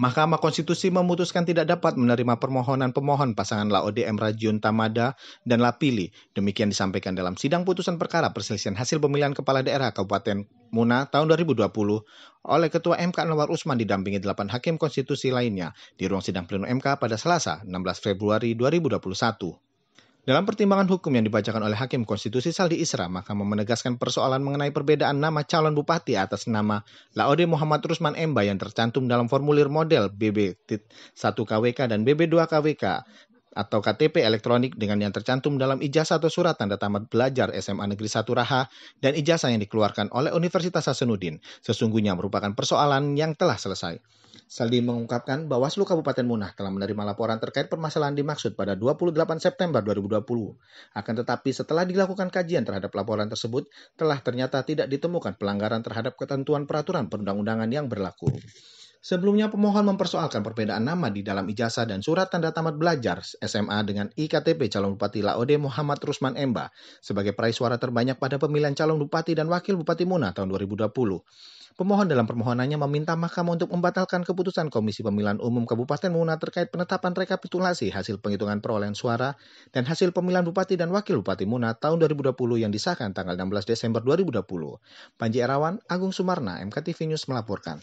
Mahkamah Konstitusi memutuskan tidak dapat menerima permohonan pemohon pasangan Laode M. Rajun Tamada dan Lapili. Demikian disampaikan dalam sidang putusan perkara perselisihan hasil pemilihan kepala daerah Kabupaten Muna tahun 2020 oleh Ketua MK Anwar Usman didampingi delapan hakim konstitusi lainnya di ruang sidang pleno MK pada Selasa 16 Februari 2021. Dalam pertimbangan hukum yang dibacakan oleh Hakim Konstitusi Saldi Isra, Mahkamah menegaskan persoalan mengenai perbedaan nama calon bupati atas nama Laode Muhammad Rusman Emba yang tercantum dalam formulir model BB1KWK dan BB2KWK atau KTP elektronik dengan yang tercantum dalam ijazah atau surat tanda tamat belajar SMA Negeri 1 Raha dan ijazah yang dikeluarkan oleh Universitas Hasanuddin sesungguhnya merupakan persoalan yang telah selesai. Saldi mengungkapkan Bawaslu Kabupaten Munah telah menerima laporan terkait permasalahan dimaksud pada 28 September 2020. Akan tetapi setelah dilakukan kajian terhadap laporan tersebut, telah ternyata tidak ditemukan pelanggaran terhadap ketentuan peraturan perundang-undangan yang berlaku. Sebelumnya pemohon mempersoalkan perbedaan nama di dalam ijazah dan surat tanda tamat belajar SMA dengan IKTP calon Bupati Laode Muhammad Rusman Emba sebagai peraih suara terbanyak pada pemilihan calon Bupati dan Wakil Bupati Muna tahun 2020. Pemohon dalam permohonannya meminta Mahkamah untuk membatalkan keputusan Komisi Pemilihan Umum Kabupaten Muna terkait penetapan rekapitulasi hasil penghitungan perolehan suara dan hasil pemilihan Bupati dan Wakil Bupati Muna tahun 2020 yang disahkan tanggal 16 Desember 2020. Panji Erawan, Agung Sumarna, MKTV News melaporkan.